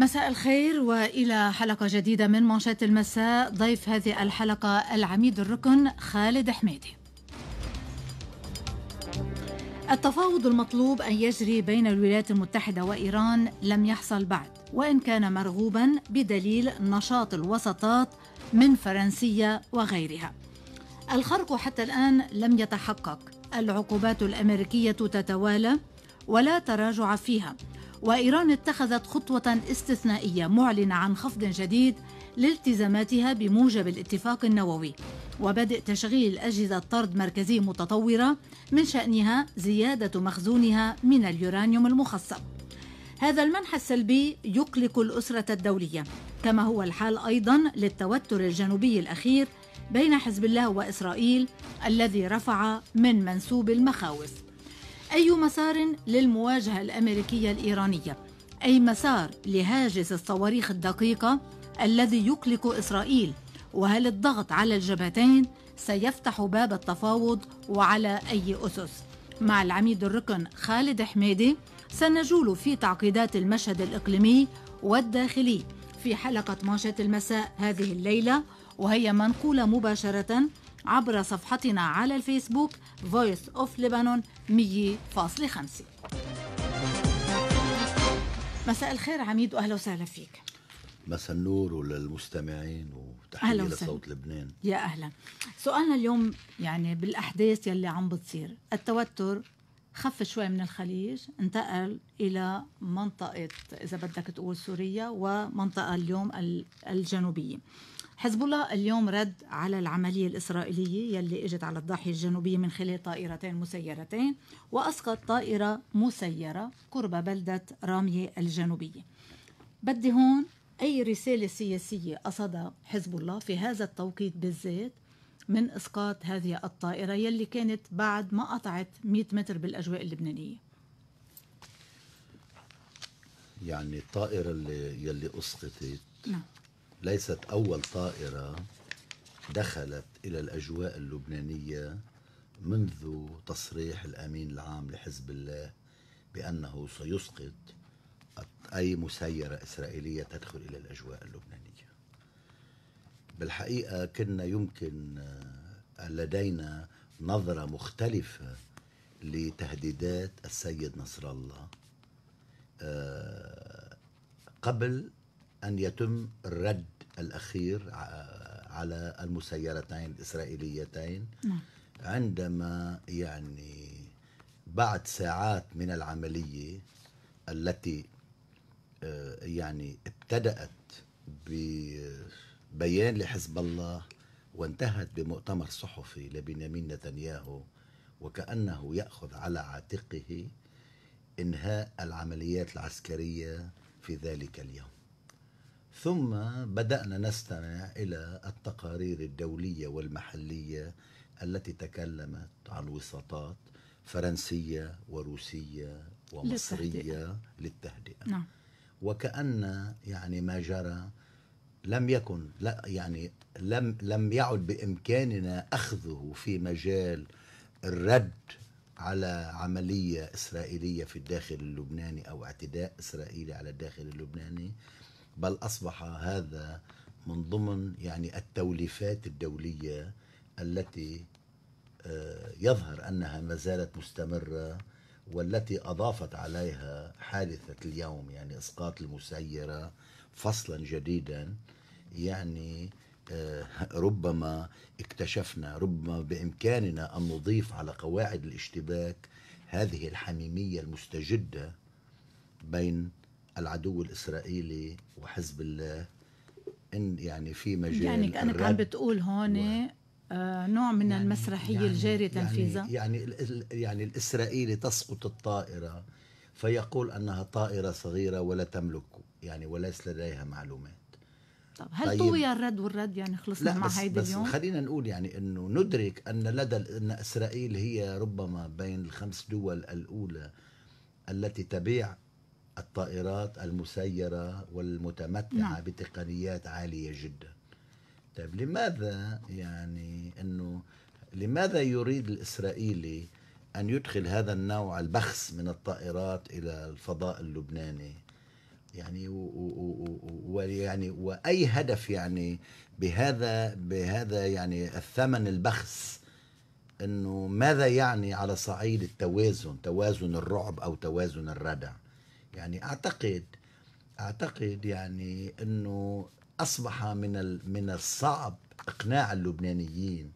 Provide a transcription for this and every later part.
مساء الخير والى حلقه جديده من منشات المساء ضيف هذه الحلقه العميد الركن خالد حميدي التفاوض المطلوب ان يجري بين الولايات المتحده وايران لم يحصل بعد وان كان مرغوبا بدليل نشاط الوسطات من فرنسيه وغيرها الخرق حتى الان لم يتحقق العقوبات الامريكيه تتوالى ولا تراجع فيها وإيران اتخذت خطوة استثنائية معلنة عن خفض جديد لالتزاماتها بموجب الاتفاق النووي وبدء تشغيل أجهزة طرد مركزي متطورة من شأنها زيادة مخزونها من اليورانيوم المخصب هذا المنح السلبي يقلق الأسرة الدولية كما هو الحال أيضا للتوتر الجنوبي الأخير بين حزب الله وإسرائيل الذي رفع من منسوب المخاوف أي مسار للمواجهة الأمريكية الإيرانية أي مسار لهاجس الصواريخ الدقيقة الذي يقلق إسرائيل وهل الضغط على الجبهتين سيفتح باب التفاوض وعلى أي أسس مع العميد الركن خالد حميدي سنجول في تعقيدات المشهد الإقليمي والداخلي في حلقة مانشيت المساء هذه الليلة وهي منقولة مباشرة عبر صفحتنا على الفيسبوك Voice of Lebanon 100.5 مساء الخير عميد واهلا وسهلا فيك مساء النور وللمستمعين وتحيه لصوت لبنان يا اهلا سؤالنا اليوم يعني بالاحداث يلي عم بتصير التوتر خف شوي من الخليج انتقل الى منطقه اذا بدك تقول سوريا ومنطقه اليوم الجنوبيه حزب الله اليوم رد على العملية الإسرائيلية يلي إجت على الضاحية الجنوبية من خلال طائرتين مسيرتين وأسقط طائرة مسيرة قرب بلدة رامية الجنوبية بدي هون أي رسالة سياسية قصدها حزب الله في هذا التوقيت بالذات من إسقاط هذه الطائرة يلي كانت بعد ما قطعت 100 متر بالأجواء اللبنانية يعني الطائرة اللي يلي أسقطت نعم ليست أول طائرة دخلت إلى الأجواء اللبنانية منذ تصريح الأمين العام لحزب الله بأنه سيسقط أي مسيرة إسرائيلية تدخل إلى الأجواء اللبنانية بالحقيقة كنا يمكن آه، لدينا نظرة مختلفة لتهديدات السيد نصر الله آه، قبل أن يتم الرد الأخير على المسيرتين الإسرائيليتين نعم. عندما يعني بعد ساعات من العملية التي آه، يعني ابتدأت ببيان لحزب الله وانتهت بمؤتمر صحفي لبنيامين نتنياهو وكأنه يأخذ على عاتقه إنهاء العمليات العسكرية في ذلك اليوم ثم بدأنا نستمع إلى التقارير الدولية والمحلية التي تكلمت عن وساطات فرنسية وروسية ومصرية للتهدئة نعم. وكأن يعني ما جرى لم يكن لا يعني لم لم يعد بإمكاننا أخذه في مجال الرد على عملية إسرائيلية في الداخل اللبناني أو اعتداء إسرائيلي على الداخل اللبناني بل أصبح هذا من ضمن يعني التوليفات الدولية التي آه، يظهر أنها ما زالت مستمرة والتي أضافت عليها حادثة اليوم يعني إسقاط المسيرة فصلا جديدا يعني آه، ربما اكتشفنا ربما بإمكاننا أن نضيف على قواعد الاشتباك هذه الحميمية المستجدة بين العدو الاسرائيلي وحزب الله ان يعني في مجال يعني كانك عم بتقول هون آه، نوع من يعني المسرحيه يعني الجاري يعني تنفيذها يعني يعني, يعني الاسرائيلي تسقط الطائره فيقول انها طائره صغيره ولا تملك يعني وليس لديها معلومات طب هل طيب. طوي الرد والرد يعني خلصنا مع هيدا اليوم؟ بس خلينا نقول يعني انه ندرك ان لدى ان اسرائيل هي ربما بين الخمس دول الاولى التي تبيع الطائرات المسيرة والمتمتعة نعم. بتقنيات عالية جدا طيب لماذا يعني أنه لماذا يريد الإسرائيلي أن يدخل هذا النوع البخس من الطائرات إلى الفضاء اللبناني يعني ويعني واي هدف يعني بهذا بهذا يعني الثمن البخس انه ماذا يعني على صعيد التوازن توازن الرعب او توازن الردع يعني اعتقد اعتقد يعني انه اصبح من من الصعب اقناع اللبنانيين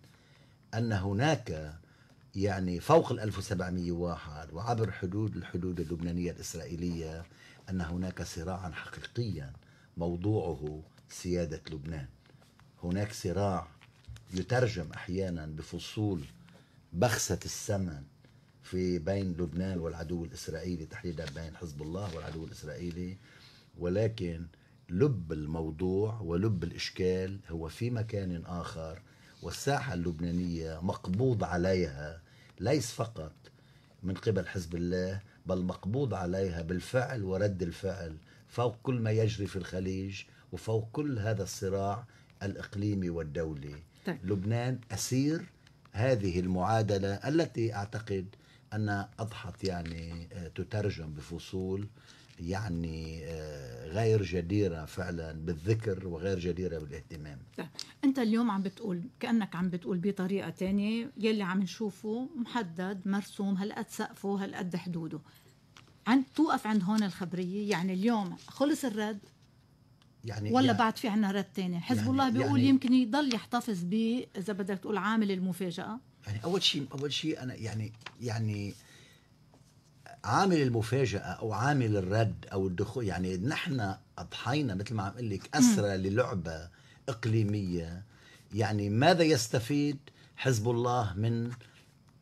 ان هناك يعني فوق ال 1701 وعبر حدود الحدود اللبنانيه الاسرائيليه ان هناك صراعا حقيقيا موضوعه سياده لبنان. هناك صراع يترجم احيانا بفصول بخسه الثمن في بين لبنان والعدو الإسرائيلي تحديدا بين حزب الله والعدو الإسرائيلي ولكن لب الموضوع ولب الإشكال هو في مكان آخر والساحة اللبنانية مقبوض عليها ليس فقط من قبل حزب الله بل مقبوض عليها بالفعل ورد الفعل فوق كل ما يجري في الخليج وفوق كل هذا الصراع الإقليمي والدولي طيب. لبنان أسير هذه المعادلة التي أعتقد أنا أضحت يعني آه، تترجم بفصول يعني آه، غير جديرة فعلا بالذكر وغير جديرة بالاهتمام طيب. أنت اليوم عم بتقول كأنك عم بتقول بطريقة تانية يلي عم نشوفه محدد مرسوم هالقد سقفه هالقد حدوده عند توقف عند هون الخبرية يعني اليوم خلص الرد يعني ولا يعني بعد في عنا رد تاني حزب يعني الله بيقول يعني يمكن يضل يحتفظ ب إذا بدك تقول عامل المفاجأة يعني اول شيء اول شيء انا يعني يعني عامل المفاجاه او عامل الرد او الدخول يعني نحن اضحينا مثل ما عم اقول لك اسرى للعبه اقليميه يعني ماذا يستفيد حزب الله من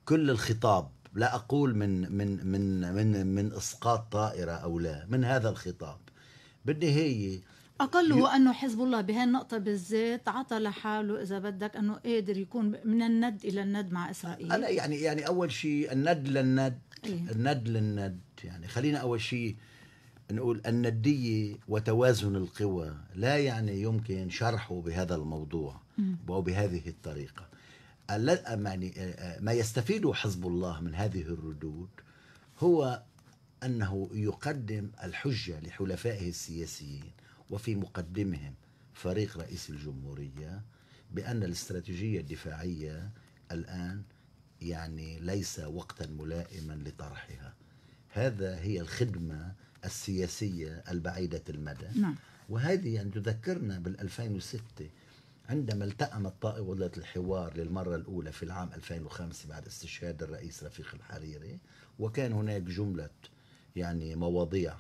كل الخطاب لا اقول من من من من من اسقاط طائره او لا من هذا الخطاب بالنهايه اقل هو انه حزب الله بهالنقطه بالذات عطى لحاله اذا بدك انه قادر يكون من الند الى الند مع اسرائيل انا يعني يعني اول شيء الند للند إيه؟ الند للند يعني خلينا اول شيء نقول النديه وتوازن القوى لا يعني يمكن شرحه بهذا الموضوع أو بهذه الطريقه يعني آه، ما يستفيده حزب الله من هذه الردود هو انه يقدم الحجه لحلفائه السياسيين وفي مقدمهم فريق رئيس الجمهورية بأن الاستراتيجية الدفاعية الآن يعني ليس وقتا ملائما لطرحها هذا هي الخدمة السياسية البعيدة المدى نعم. وهذه يعني تذكرنا بال2006 عندما التأمت طاولة الحوار للمرة الأولى في العام 2005 بعد استشهاد الرئيس رفيق الحريري وكان هناك جملة يعني مواضيع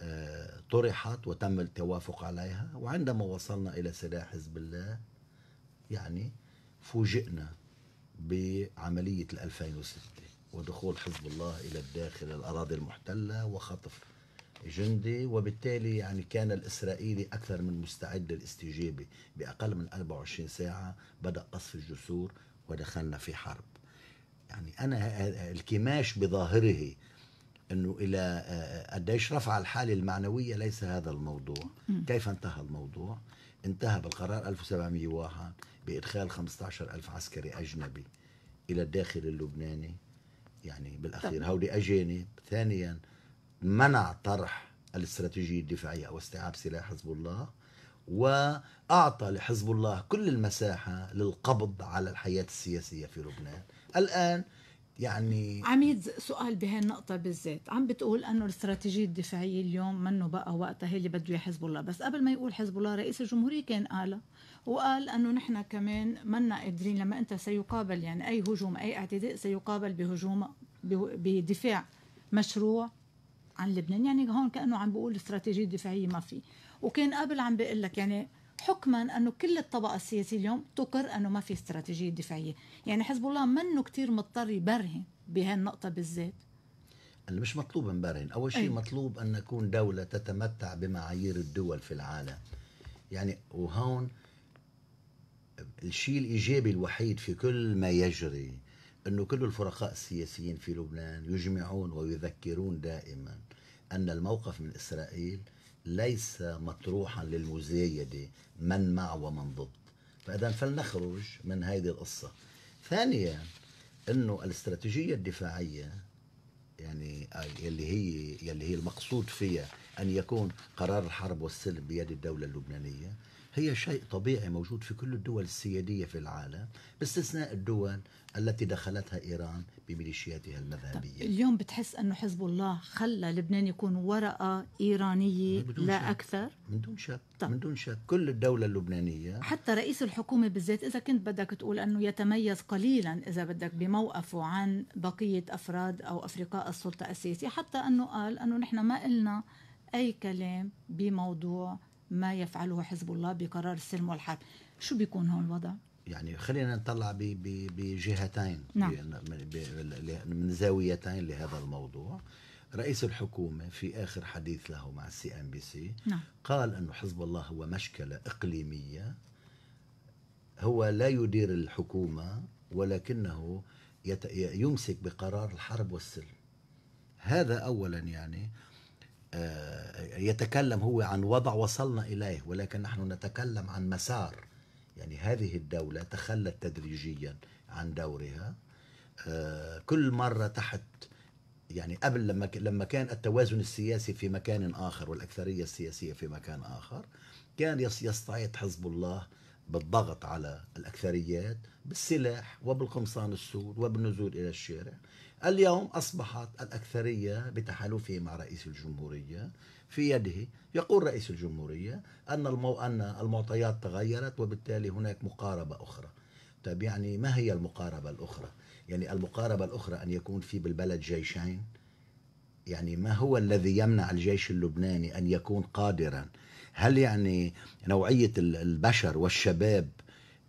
آه، طرحت وتم التوافق عليها وعندما وصلنا إلى سلاح حزب الله يعني فوجئنا بعملية 2006 ودخول حزب الله إلى الداخل الأراضي المحتلة وخطف جندي وبالتالي يعني كان الإسرائيلي أكثر من مستعد للاستجابة بأقل من 24 ساعة بدأ قصف الجسور ودخلنا في حرب يعني أنا الكماش بظاهره انه الى آه، قديش رفع الحاله المعنويه ليس هذا الموضوع كيف انتهى الموضوع انتهى بالقرار 1701 بادخال 15000 عسكري اجنبي الى الداخل اللبناني يعني بالاخير هودي اجانب ثانيا منع طرح الاستراتيجيه الدفاعيه او استيعاب سلاح حزب الله واعطى لحزب الله كل المساحه للقبض على الحياه السياسيه في لبنان الان يعني عميد سؤال بهالنقطة بالذات عم بتقول أنه الاستراتيجية الدفاعية اليوم منه بقى وقتها هي اللي بده اياه حزب الله بس قبل ما يقول حزب الله رئيس الجمهورية كان قالها وقال أنه نحن كمان منا قادرين لما أنت سيقابل يعني أي هجوم أي اعتداء سيقابل بهجوم بدفاع مشروع عن لبنان يعني هون كأنه عم بيقول استراتيجية دفاعية ما في وكان قبل عم بيقول لك يعني حكما انه كل الطبقه السياسيه اليوم تقر انه ما في استراتيجيه دفاعيه، يعني حزب الله منه كثير مضطر يبرهن بهالنقطه بالذات. أنا مش مطلوب نبرهن، أول شيء مطلوب أن نكون دولة تتمتع بمعايير الدول في العالم. يعني وهون الشيء الإيجابي الوحيد في كل ما يجري أنه كل الفرقاء السياسيين في لبنان يجمعون ويذكرون دائما أن الموقف من إسرائيل ليس مطروحا للمزايدة من مع ومن ضد فإذا فلنخرج من هذه القصة ثانيا أنه الاستراتيجية الدفاعية يعني يلي هي يلي هي المقصود فيها أن يكون قرار الحرب والسلم بيد الدولة اللبنانية هي شيء طبيعي موجود في كل الدول السيادية في العالم باستثناء الدول التي دخلتها إيران بميليشياتها المذهبية اليوم بتحس أنه حزب الله خلى لبنان يكون ورقة إيرانية لا شك. أكثر من دون شك طب. من دون شك كل الدولة اللبنانية حتى رئيس الحكومة بالذات إذا كنت بدك تقول أنه يتميز قليلا إذا بدك بموقفه عن بقية أفراد أو أفرقاء السلطة السياسية حتى أنه قال أنه نحن ما قلنا أي كلام بموضوع ما يفعله حزب الله بقرار السلم والحرب شو بيكون هون الوضع؟ يعني خلينا نطلع بجهتين نعم. من زاويتين لهذا الموضوع رئيس الحكومة في آخر حديث له مع السي أم بي سي نعم. قال أن حزب الله هو مشكلة إقليمية هو لا يدير الحكومة ولكنه يمسك بقرار الحرب والسلم هذا أولا يعني يتكلم هو عن وضع وصلنا إليه ولكن نحن نتكلم عن مسار يعني هذه الدولة تخلت تدريجيا عن دورها آه، كل مرة تحت يعني قبل لما لما كان التوازن السياسي في مكان آخر والأكثرية السياسية في مكان آخر كان يستعيد حزب الله بالضغط على الأكثريات بالسلاح وبالقمصان السود وبالنزول إلى الشارع اليوم أصبحت الأكثرية بتحالفه مع رئيس الجمهورية في يده يقول رئيس الجمهورية أن, المو... أن المعطيات تغيرت وبالتالي هناك مقاربة أخرى طيب يعني ما هي المقاربة الأخرى؟ يعني المقاربة الأخرى أن يكون في بالبلد جيشين يعني ما هو الذي يمنع الجيش اللبناني أن يكون قادرا هل يعني نوعية البشر والشباب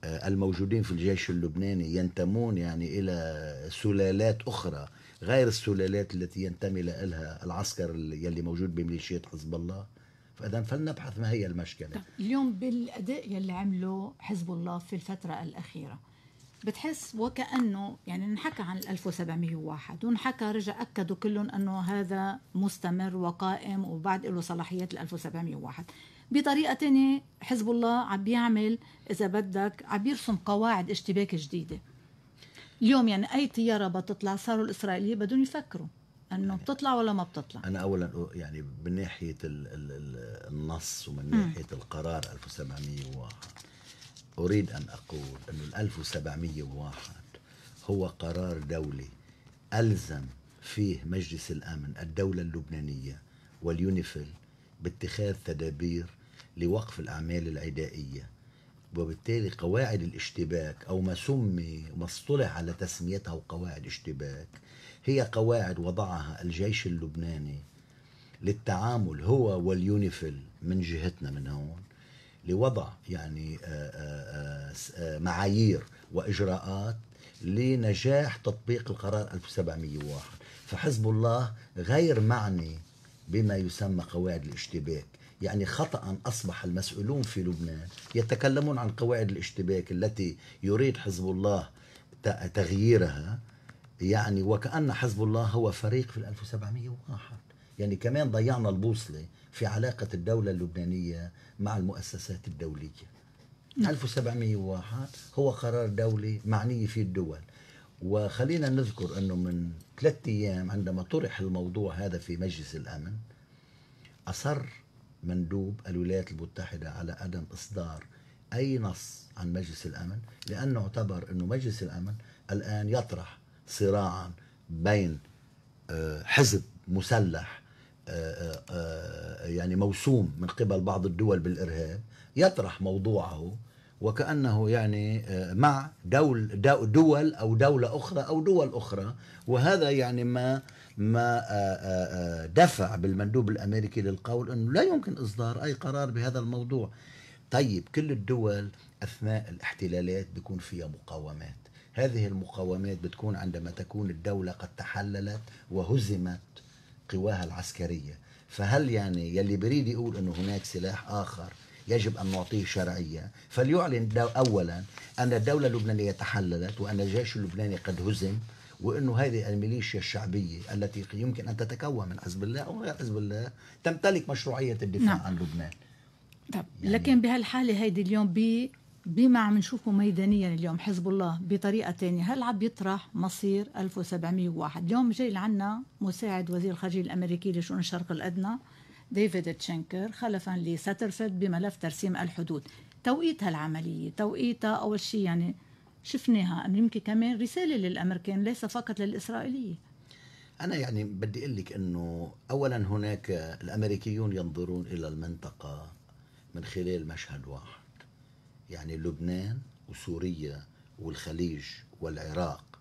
آه، الموجودين في الجيش اللبناني ينتمون يعني إلى سلالات أخرى غير السلالات التي ينتمي لها العسكر يلي موجود بميليشيات حزب الله فاذا فلنبحث ما هي المشكله اليوم بالاداء يلي عمله حزب الله في الفتره الاخيره بتحس وكانه يعني انحكى عن 1701 وانحكى رجع اكدوا كلهم انه هذا مستمر وقائم وبعد له صلاحيات ال 1701 بطريقه تانية حزب الله عم بيعمل اذا بدك عم بيرسم قواعد اشتباك جديده اليوم يعني اي طياره بتطلع صاروا الاسرائيليين بدهم يفكروا انه يعني بتطلع ولا ما بتطلع انا اولا يعني من ناحيه الـ الـ النص ومن ناحيه م. القرار 1701 اريد ان اقول انه ال 1701 هو قرار دولي الزم فيه مجلس الامن الدوله اللبنانيه واليونيفيل باتخاذ تدابير لوقف الأعمال العدائية وبالتالي قواعد الاشتباك أو ما سمي ما اصطلح على تسميتها قواعد اشتباك هي قواعد وضعها الجيش اللبناني للتعامل هو واليونيفل من جهتنا من هون لوضع يعني آه، آه، آه، معايير واجراءات لنجاح تطبيق القرار 1701 فحزب الله غير معني بما يسمى قواعد الاشتباك يعني خطأ أصبح المسؤولون في لبنان يتكلمون عن قواعد الاشتباك التي يريد حزب الله تغييرها يعني وكأن حزب الله هو فريق في 1701 يعني كمان ضيعنا البوصلة في علاقة الدولة اللبنانية مع المؤسسات الدولية 1701 نعم. هو قرار دولي معنية فيه الدول وخلينا نذكر أنه من ثلاثة أيام عندما طرح الموضوع هذا في مجلس الأمن أصر مندوب الولايات المتحدة على عدم إصدار أي نص عن مجلس الأمن لأنه اعتبر أنه مجلس الأمن الآن يطرح صراعا بين آه، حزب مسلح آه، آه، يعني موسوم من قبل بعض الدول بالإرهاب يطرح موضوعه وكأنه يعني مع دول, دول أو دولة أخرى أو دول أخرى وهذا يعني ما ما آه، آه، آه، دفع بالمندوب الامريكي للقول انه لا يمكن اصدار اي قرار بهذا الموضوع. طيب كل الدول اثناء الاحتلالات بيكون فيها مقاومات، هذه المقاومات بتكون عندما تكون الدوله قد تحللت وهزمت قواها العسكريه، فهل يعني يلي بريد يقول انه هناك سلاح اخر يجب أن نعطيه شرعية فليعلن أولا أن الدولة اللبنانية تحللت وأن الجيش اللبناني قد هزم وانه هذه الميليشيا الشعبيه التي يمكن ان تتكون من حزب الله او غير حزب الله تمتلك مشروعيه الدفاع نعم. عن لبنان طب يعني لكن بهالحاله هيدي اليوم بي بما عم نشوفه ميدانيا اليوم حزب الله بطريقه ثانيه هل عم يطرح مصير 1701 اليوم جاي لعنا مساعد وزير الخارجيه الامريكي لشؤون الشرق الادنى ديفيد تشنكر خلفا لساترفيلد بملف ترسيم الحدود توقيت هالعملية توقيتها أول شيء يعني شفناها يمكن كمان رسالة للأمريكان ليس فقط للإسرائيلية أنا يعني بدي أقول لك أنه أولا هناك الأمريكيون ينظرون إلى المنطقة من خلال مشهد واحد يعني لبنان وسوريا والخليج والعراق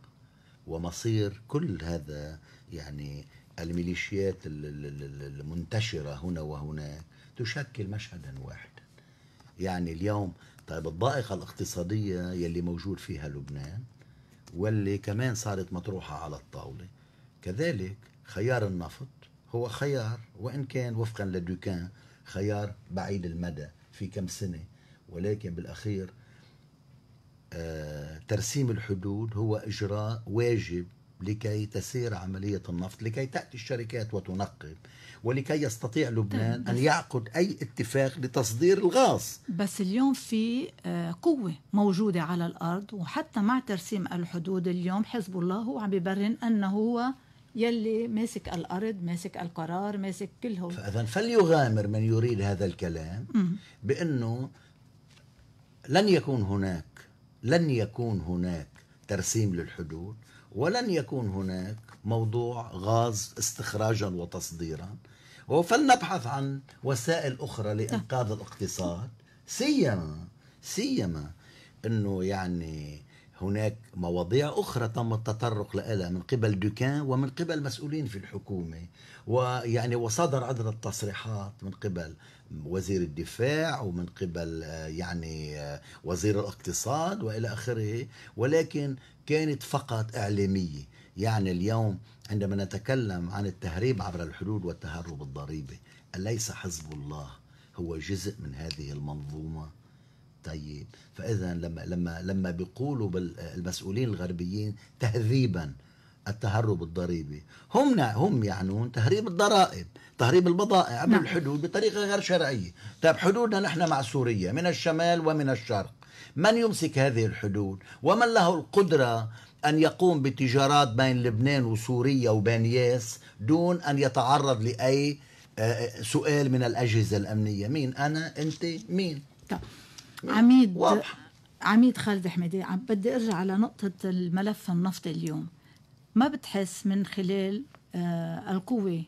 ومصير كل هذا يعني الميليشيات المنتشرة هنا وهناك تشكل مشهدا واحدا يعني اليوم طيب الضائقة الاقتصادية يلي موجود فيها لبنان واللي كمان صارت مطروحة على الطاولة كذلك خيار النفط هو خيار وإن كان وفقا لدوكان خيار بعيد المدى في كم سنة ولكن بالأخير آه، ترسيم الحدود هو إجراء واجب لكي تسير عملية النفط لكي تأتي الشركات وتنقب ولكي يستطيع لبنان طيب. أن يعقد أي اتفاق لتصدير الغاز بس اليوم في آه، قوة موجودة على الأرض وحتى مع ترسيم الحدود اليوم حزب الله هو عم يبرهن أنه هو يلي ماسك الأرض ماسك القرار ماسك كل فإذا فليغامر من يريد هذا الكلام بأنه لن يكون هناك لن يكون هناك ترسيم للحدود ولن يكون هناك موضوع غاز استخراجا وتصديرا فلنبحث عن وسائل أخرى لإنقاذ الاقتصاد سيما سيما أنه يعني هناك مواضيع أخرى تم التطرق لها من قبل دوكان ومن قبل مسؤولين في الحكومة ويعني وصدر عدد التصريحات من قبل وزير الدفاع ومن قبل آه، يعني آه، وزير الاقتصاد والى اخره ولكن كانت فقط اعلاميه يعني اليوم عندما نتكلم عن التهريب عبر الحدود والتهرب الضريبي أليس حزب الله هو جزء من هذه المنظومة طيب فإذا لما لما لما بيقولوا آه، المسؤولين الغربيين تهذيبا التهرب الضريبي هم هم يعنون تهريب الضرائب تهريب البضائع عبر نعم. الحدود بطريقه غير شرعيه طيب حدودنا نحن مع سوريا من الشمال ومن الشرق من يمسك هذه الحدود ومن له القدره أن يقوم بتجارات بين لبنان وسوريا وبين ياس دون أن يتعرض لأي آه، آه، سؤال من الأجهزة الأمنية مين أنا أنت مين طب. عميد واضح. عميد خالد حميدي بدي ارجع على نقطة الملف النفطي اليوم ما بتحس من خلال آه، القوة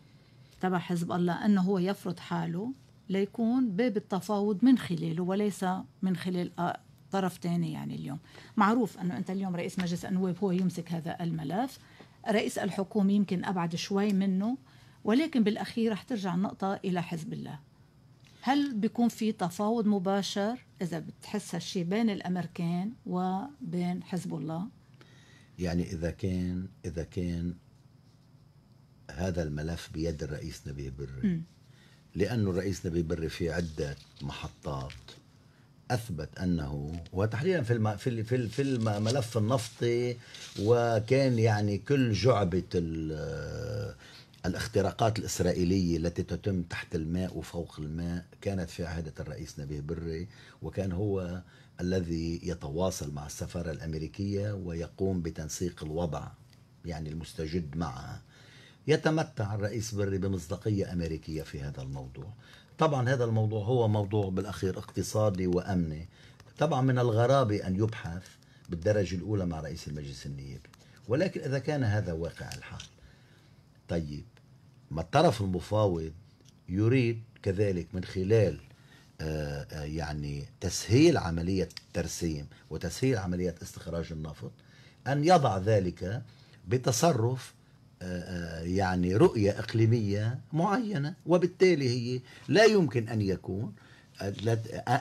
تبع حزب الله أنه هو يفرض حاله ليكون باب التفاوض من خلاله وليس من خلال آه، طرف ثاني يعني اليوم معروف أنه أنت اليوم رئيس مجلس النواب هو يمسك هذا الملف رئيس الحكومة يمكن أبعد شوي منه ولكن بالأخير رح ترجع النقطة إلى حزب الله هل بيكون في تفاوض مباشر إذا بتحس هالشيء بين الأمريكان وبين حزب الله يعني اذا كان اذا كان هذا الملف بيد الرئيس نبيه بري لانه الرئيس نبيه بري في عده محطات اثبت انه وتحديدا في في في في الملف النفطي وكان يعني كل جعبه الاختراقات الإسرائيلية التي تتم تحت الماء وفوق الماء كانت في عهدة الرئيس نبيه بري وكان هو الذي يتواصل مع السفارة الأمريكية ويقوم بتنسيق الوضع يعني المستجد معها يتمتع الرئيس بري بمصداقية أمريكية في هذا الموضوع طبعا هذا الموضوع هو موضوع بالأخير اقتصادي وأمني طبعا من الغرابة أن يبحث بالدرجة الأولى مع رئيس المجلس النيابي ولكن إذا كان هذا واقع الحال طيب ما الطرف المفاوض يريد كذلك من خلال آه، آه، يعني تسهيل عملية ترسيم وتسهيل عملية استخراج النفط أن يضع ذلك بتصرف آه، يعني رؤية إقليمية معينة وبالتالي هي لا يمكن أن يكون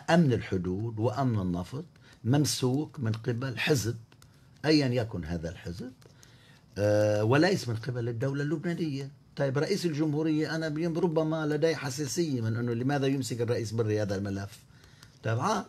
أمن الحدود وأمن النفط ممسوك من قبل حزب أيا يكن هذا الحزب وليس من قبل الدولة اللبنانية طيب رئيس الجمهورية أنا ربما لدي حساسية من أنه لماذا يمسك الرئيس بري هذا الملف تمام طيب،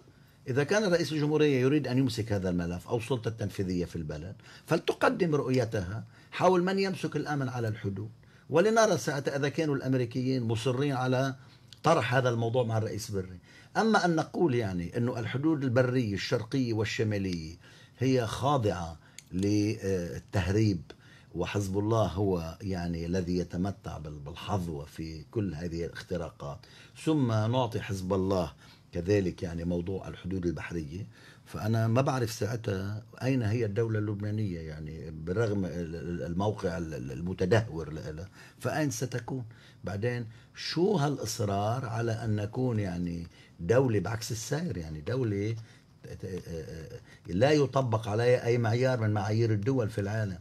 إذا كان رئيس الجمهورية يريد أن يمسك هذا الملف أو السلطة التنفيذية في البلد فلتقدم رؤيتها حول من يمسك الأمن على الحدود ولنرى ساعة إذا كانوا الأمريكيين مصرين على طرح هذا الموضوع مع الرئيس بري أما أن نقول يعني أنه الحدود البرية الشرقية والشمالية هي خاضعة للتهريب وحزب الله هو يعني الذي يتمتع بالحظوة في كل هذه الاختراقات ثم نعطي حزب الله كذلك يعني موضوع الحدود البحرية فأنا ما بعرف ساعتها أين هي الدولة اللبنانية يعني بالرغم الموقع المتدهور لها فأين ستكون بعدين شو هالإصرار على أن نكون يعني دولة بعكس السير يعني دولة لا يطبق عليها أي معيار من معايير الدول في العالم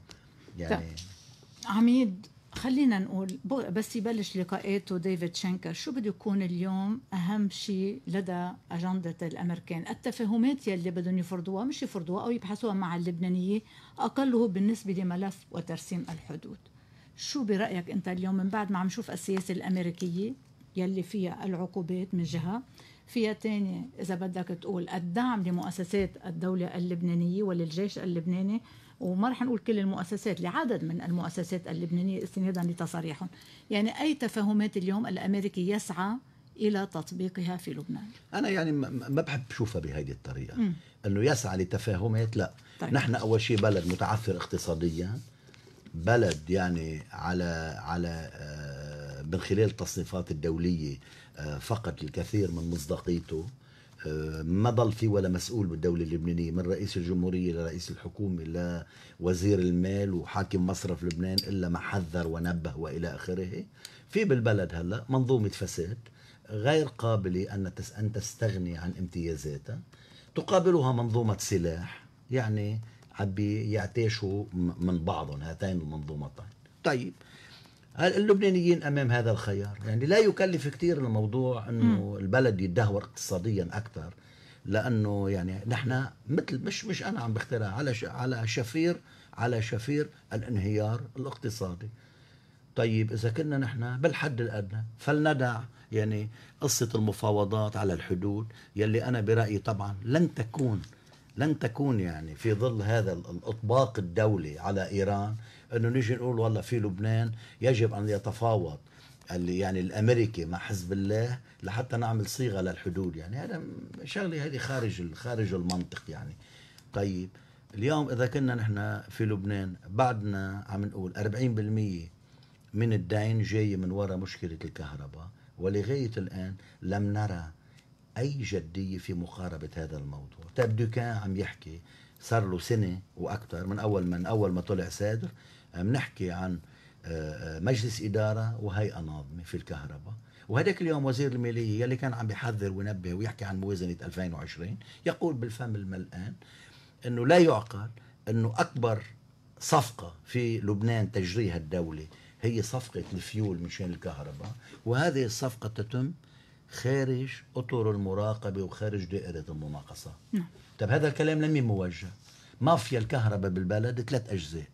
يعني طيب. عميد خلينا نقول بس يبلش لقاءاته ديفيد شنكر شو بده يكون اليوم اهم شيء لدى اجنده الامريكان التفاهمات يلي بدهم يفرضوها مش يفرضوها او يبحثوها مع اللبنانيه اقله بالنسبه لملف وترسيم الحدود شو برايك انت اليوم من بعد ما عم نشوف السياسه الامريكيه يلي فيها العقوبات من جهه فيها تاني إذا بدك تقول الدعم لمؤسسات الدولة اللبنانية وللجيش اللبناني وما رح نقول كل المؤسسات لعدد من المؤسسات اللبنانية استنادا لتصاريحهم يعني أي تفاهمات اليوم الأمريكي يسعى إلى تطبيقها في لبنان أنا يعني ما بحب اشوفها بهذه الطريقة م. أنه يسعى لتفاهمات لا طيب. نحن أول شيء بلد متعثر اقتصاديا بلد يعني على على آه، من خلال التصنيفات الدولية آه، فقد الكثير من مصداقيته آه، ما ضل في ولا مسؤول بالدولة اللبنانية من رئيس الجمهورية لرئيس الحكومة إلى وزير المال وحاكم مصرف لبنان إلا ما حذر ونبه وإلى آخره في بالبلد هلأ منظومة فساد غير قابلة أن أن تستغني عن امتيازاتها تقابلها منظومة سلاح يعني عم بيعتاشوا من بعضهم هاتين المنظومتين طيب اللبنانيين امام هذا الخيار يعني لا يكلف كثير الموضوع انه البلد يدهور اقتصاديا اكثر لانه يعني نحن مثل مش مش انا عم بخترع على على شفير على شفير الانهيار الاقتصادي طيب اذا كنا نحن بالحد الادنى فلندع يعني قصه المفاوضات على الحدود يلي انا برايي طبعا لن تكون لن تكون يعني في ظل هذا الاطباق الدولي على ايران انه نيجي نقول والله في لبنان يجب ان يتفاوض اللي يعني الامريكي مع حزب الله لحتى نعمل صيغه للحدود يعني هذا شغله هذه خارج خارج المنطق يعني طيب اليوم اذا كنا نحن في لبنان بعدنا عم نقول 40% من الدين جاي من وراء مشكله الكهرباء ولغايه الان لم نرى اي جديه في مقاربه هذا الموضوع، طيب دوكان عم يحكي صار له سنه واكثر من اول من اول ما طلع صادر عم نحكي عن آه، آه، مجلس إدارة وهيئة ناظمة في الكهرباء وهذاك اليوم وزير المالية يلي كان عم بيحذر وينبه ويحكي عن موازنة 2020 يقول بالفم الملآن أنه لا يعقل أنه أكبر صفقة في لبنان تجريها الدولة هي صفقة الفيول مشان الكهرباء وهذه الصفقة تتم خارج اطر المراقبه وخارج دائره المناقصه. نعم. طب هذا الكلام لمين موجه؟ مافيا الكهرباء بالبلد ثلاث اجزاء.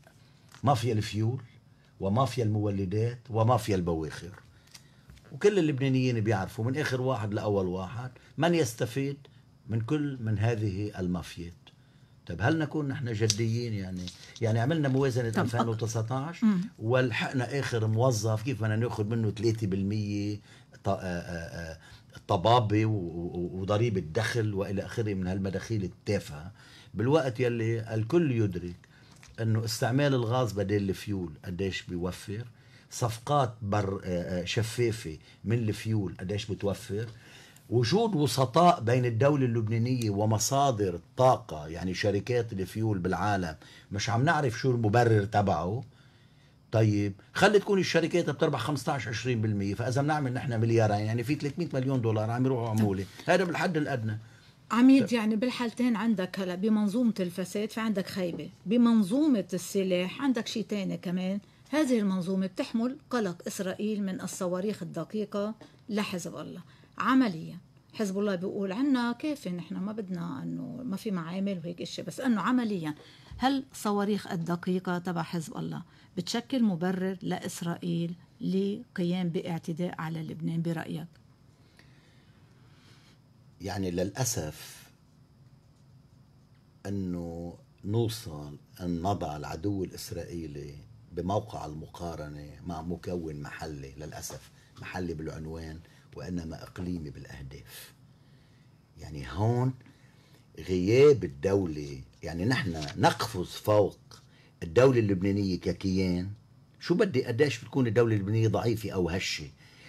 مافيا الفيول ومافيا المولدات ومافيا البواخر وكل اللبنانيين بيعرفوا من اخر واحد لاول واحد من يستفيد من كل من هذه المافيات طيب هل نكون نحن جديين يعني يعني عملنا موازنه 2019 ولحقنا اخر موظف كيف بدنا ناخذ منه 3% آه، آه، آه، طبابه وضريبه دخل والى اخره من هالمداخيل التافهه بالوقت يلي الكل يدرك انه استعمال الغاز بدل الفيول قديش بيوفر صفقات بر آه، آه، شفافه من الفيول قديش بتوفر وجود وسطاء بين الدولة اللبنانية ومصادر الطاقة يعني شركات الفيول بالعالم مش عم نعرف شو المبرر تبعه طيب خلي تكون الشركات بتربح 15 20% فاذا بنعمل نحن مليارين يعني في 300 مليون دولار عم يروحوا عموله هذا بالحد الادنى عميد طيب. يعني بالحالتين عندك هلا بمنظومه الفساد في عندك خيبه بمنظومه السلاح عندك شيء ثاني كمان هذه المنظومه بتحمل قلق اسرائيل من الصواريخ الدقيقه لحزب الله عمليا حزب الله بيقول عنا كافي نحن ما بدنا انه ما في معامل وهيك اشي بس انه عمليا هل صواريخ الدقيقة تبع حزب الله بتشكل مبرر لإسرائيل لقيام باعتداء على لبنان برأيك؟ يعني للأسف أنه نوصل أن نضع العدو الإسرائيلي بموقع المقارنة مع مكون محلي للأسف محلي بالعنوان وإنما إقليمي بالأهداف يعني هون غياب الدولة يعني نحن نقفز فوق الدولة اللبنانية ككيان شو بدي قديش بتكون الدولة اللبنانية ضعيفة أو هشة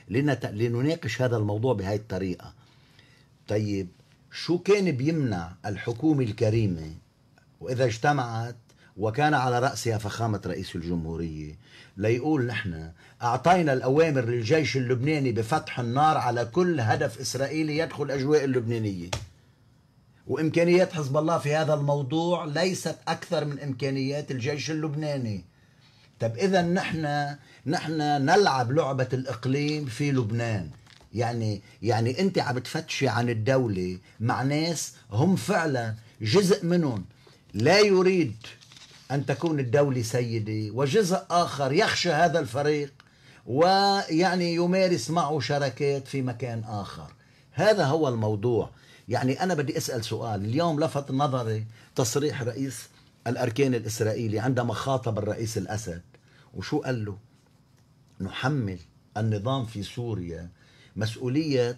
لنناقش هذا الموضوع بهاي الطريقة طيب شو كان بيمنع الحكومة الكريمة وإذا اجتمعت وكان على رأسها فخامة رئيس الجمهورية ليقول نحن أعطينا الأوامر للجيش اللبناني بفتح النار على كل هدف إسرائيلي يدخل أجواء اللبنانية وإمكانيات حزب الله في هذا الموضوع ليست أكثر من إمكانيات الجيش اللبناني طب إذا نحن نحن نلعب لعبة الإقليم في لبنان يعني يعني انت عم بتفتشي عن الدوله مع ناس هم فعلا جزء منهم لا يريد ان تكون الدوله سيده وجزء اخر يخشى هذا الفريق ويعني يمارس معه شراكات في مكان اخر هذا هو الموضوع يعني انا بدي اسال سؤال اليوم لفت نظري تصريح رئيس الاركان الاسرائيلي عندما خاطب الرئيس الاسد وشو قال له نحمل النظام في سوريا مسؤوليه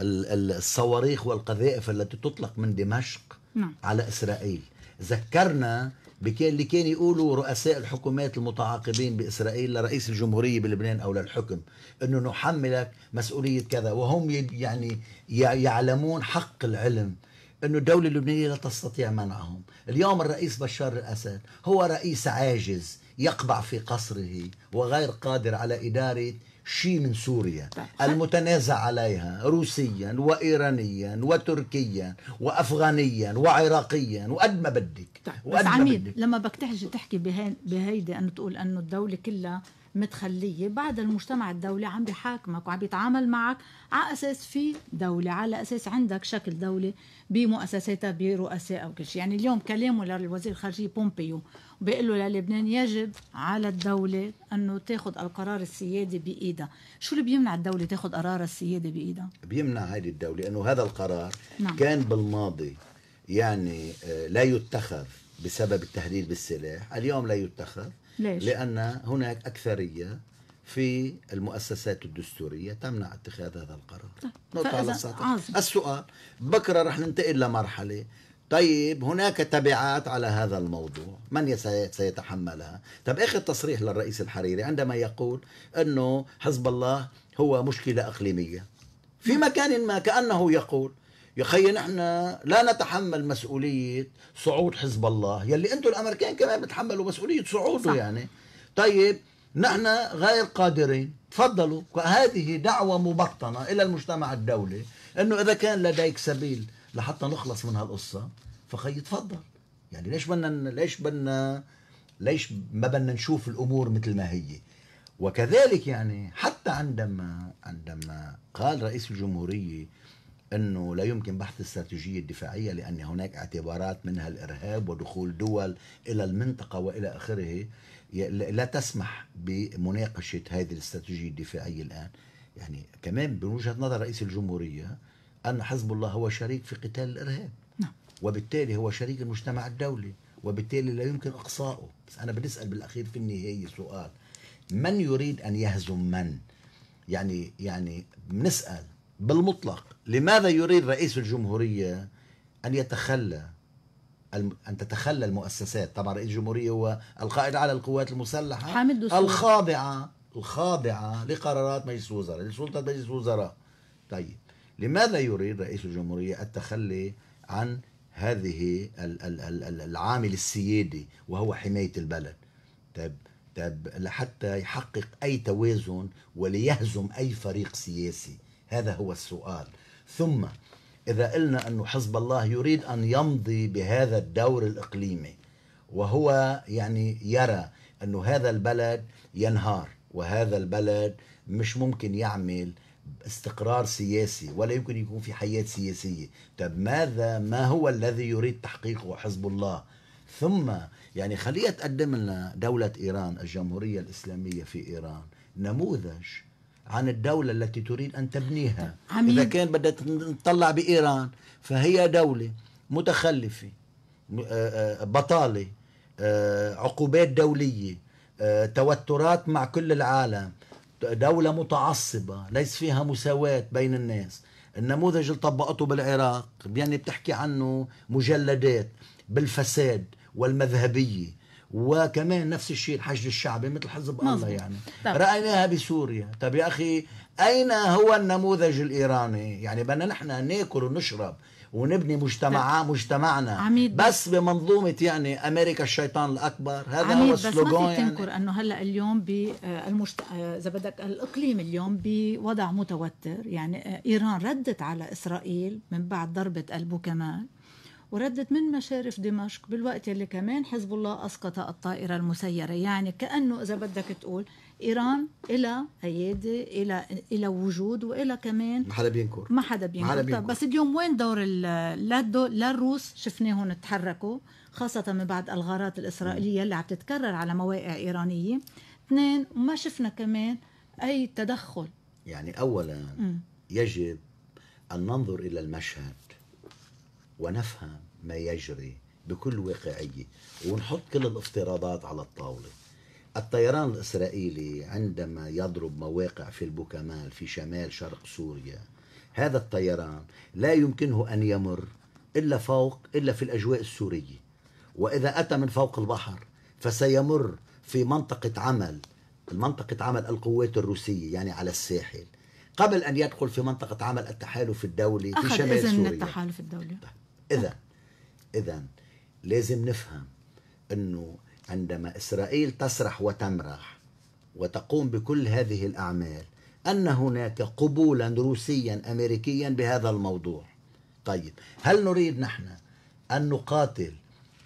الصواريخ والقذائف التي تطلق من دمشق نعم. على اسرائيل ذكرنا اللي كان يقولوا رؤساء الحكومات المتعاقبين باسرائيل لرئيس الجمهوريه بلبنان او للحكم انه نحملك مسؤوليه كذا وهم يعني يعلمون حق العلم انه الدوله اللبنانيه لا تستطيع منعهم اليوم الرئيس بشار الاسد هو رئيس عاجز يقبع في قصره وغير قادر على اداره شيء من سوريا طيب، المتنازع عليها روسيا وإيرانيا وتركيا وأفغانيا وعراقيا وقد ما بدك طيب، وقد بس عميد لما بدك تحكي تحكي بهيدي أنه تقول أنه الدولة كلها متخلية بعد المجتمع الدولي عم بيحاكمك وعم بيتعامل معك على أساس في دولة على أساس عندك شكل دولة بمؤسساتها برؤساء أو كل شيء يعني اليوم كلامه للوزير الخارجية بومبيو بيقول له للبنان يجب على الدولة أنه تاخذ القرار السيادي بإيدها شو اللي بيمنع الدولة تاخذ قرار السيادة بإيدها؟ بيمنع هذه الدولة أنه هذا القرار نعم. كان بالماضي يعني آه، لا يتخذ بسبب التهديد بالسلاح اليوم لا يتخذ ليش؟ لأن هناك أكثرية في المؤسسات الدستورية تمنع اتخاذ هذا القرار طيب. نقطة على السؤال بكرة رح ننتقل لمرحلة طيب هناك تبعات على هذا الموضوع من سيتحملها طب اخي تصريح للرئيس الحريري عندما يقول انه حزب الله هو مشكلة اقليمية في مكان ما كأنه يقول يا خي نحن لا نتحمل مسؤولية صعود حزب الله يلي انتم الامريكان كمان بتحملوا مسؤولية صعوده صح. يعني طيب نحن غير قادرين تفضلوا هذه دعوة مبطنة الى المجتمع الدولي انه اذا كان لديك سبيل لحتى نخلص من هالقصه فخي تفضل يعني ليش بدنا ليش بدنا ليش ما بدنا نشوف الامور مثل ما هي وكذلك يعني حتى عندما عندما قال رئيس الجمهوريه انه لا يمكن بحث استراتيجيه الدفاعيه لان هناك اعتبارات منها الارهاب ودخول دول الى المنطقه والى اخره لا تسمح بمناقشه هذه الاستراتيجيه الدفاعيه الان يعني كمان من وجهه نظر رئيس الجمهوريه أن حزب الله هو شريك في قتال الإرهاب نعم. وبالتالي هو شريك المجتمع الدولي وبالتالي لا يمكن إقصائه بس أنا بنسأل بالأخير في النهاية سؤال من يريد أن يهزم من يعني يعني بنسأل بالمطلق لماذا يريد رئيس الجمهورية أن يتخلى أن تتخلى المؤسسات طبعا رئيس الجمهورية هو القائد على القوات المسلحة حامد الخاضعة الخاضعة لقرارات مجلس وزراء لسلطة مجلس الوزراء طيب لماذا يريد رئيس الجمهورية التخلي عن هذه العامل السيادي وهو حماية البلد طيب طيب لحتى يحقق أي توازن وليهزم أي فريق سياسي هذا هو السؤال ثم إذا قلنا أن حزب الله يريد أن يمضي بهذا الدور الإقليمي وهو يعني يرى أن هذا البلد ينهار وهذا البلد مش ممكن يعمل استقرار سياسي ولا يمكن يكون في حياة سياسية طب ماذا ما هو الذي يريد تحقيقه حزب الله ثم يعني خليها تقدم لنا دولة إيران الجمهورية الإسلامية في إيران نموذج عن الدولة التي تريد أن تبنيها عميد. إذا كان بدها نطلع بإيران فهي دولة متخلفة آه، آه، بطالة آه، عقوبات دولية توترات مع كل العالم دولة متعصبة ليس فيها مساواة بين الناس النموذج اللي طبقته بالعراق يعني بتحكي عنه مجلدات بالفساد والمذهبية وكمان نفس الشيء الحشد الشعبي مثل حزب الله يعني طبعا. رأيناها بسوريا طب يا أخي أين هو النموذج الإيراني يعني بدنا نحن ناكل ونشرب ونبني مجتمع مجتمعنا عميد بس بمنظومه يعني امريكا الشيطان الاكبر هذا هو السلوغان بس ما في يعني. تنكر يعني انه هلا اليوم بالمجت... اذا بدك الاقليم اليوم بوضع متوتر يعني ايران ردت على اسرائيل من بعد ضربه ابو كمان وردت من مشارف دمشق بالوقت اللي كمان حزب الله اسقط الطائره المسيره يعني كانه اذا بدك تقول ايران إلى ايادي إلى إلى وجود والى كمان ما حدا بينكر ما حدا بينكر طيب، بس اليوم وين دور لا لا الروس شفناهم تحركوا خاصه من بعد الغارات الاسرائيليه اللي عم تتكرر على مواقع ايرانيه اثنين ما شفنا كمان اي تدخل يعني اولا م. يجب ان ننظر الى المشهد ونفهم ما يجري بكل واقعيه ونحط كل الافتراضات على الطاوله الطيران الإسرائيلي عندما يضرب مواقع في البوكمال في شمال شرق سوريا هذا الطيران لا يمكنه أن يمر إلا فوق إلا في الأجواء السورية وإذا أتى من فوق البحر فسيمر في منطقة عمل منطقة عمل القوات الروسية يعني على الساحل قبل أن يدخل في منطقة عمل التحالف الدولي في شمال إذن سوريا التحالف الدولي إذا إذا لازم نفهم أنه عندما إسرائيل تسرح وتمرح وتقوم بكل هذه الأعمال أن هناك قبولا روسيا أمريكيا بهذا الموضوع طيب هل نريد نحن أن نقاتل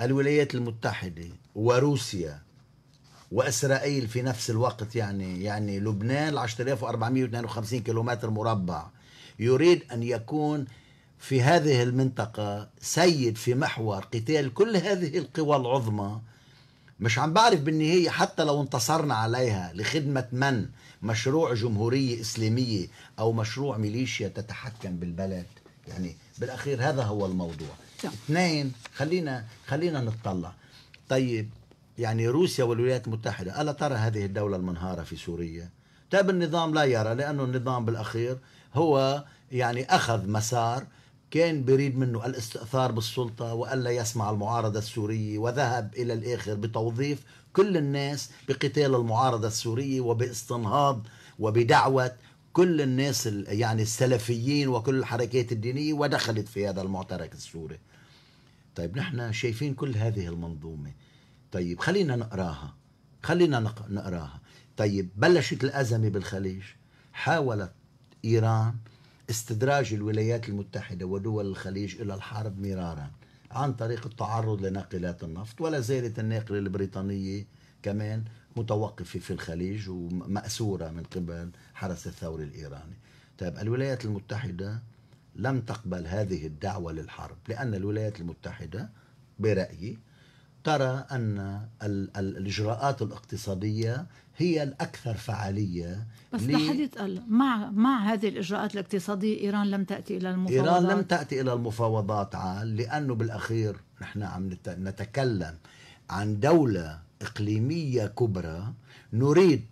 الولايات المتحدة وروسيا وإسرائيل في نفس الوقت يعني يعني لبنان 10452 كيلومتر مربع يريد أن يكون في هذه المنطقة سيد في محور قتال كل هذه القوى العظمى مش عم بعرف بالنهاية حتى لو انتصرنا عليها لخدمة من مشروع جمهورية إسلامية أو مشروع ميليشيا تتحكم بالبلد يعني بالأخير هذا هو الموضوع نعم. اثنين خلينا خلينا نتطلع طيب يعني روسيا والولايات المتحدة ألا ترى هذه الدولة المنهارة في سوريا طيب النظام لا يرى لأنه النظام بالأخير هو يعني أخذ مسار كان بريد منه الاستئثار بالسلطة وألا يسمع المعارضة السورية وذهب إلى الآخر بتوظيف كل الناس بقتال المعارضة السورية وباستنهاض وبدعوة كل الناس يعني السلفيين وكل الحركات الدينية ودخلت في هذا المعترك السوري طيب نحن شايفين كل هذه المنظومة طيب خلينا نقراها خلينا نقراها طيب بلشت الأزمة بالخليج حاولت إيران استدراج الولايات المتحدة ودول الخليج إلى الحرب مرارا عن طريق التعرض لناقلات النفط ولا زالت الناقلة البريطانية كمان متوقفة في الخليج ومأسورة من قبل حرس الثوري الإيراني طيب الولايات المتحدة لم تقبل هذه الدعوة للحرب لأن الولايات المتحدة برأيي ترى أن الإجراءات الاقتصادية هي الأكثر فعالية بس لحديت قال مع مع هذه الإجراءات الاقتصادية إيران لم تأتي إلى المفاوضات إيران لم تأتي إلى المفاوضات عال لأنه بالأخير نحن عم نتكلم عن دولة إقليمية كبرى نريد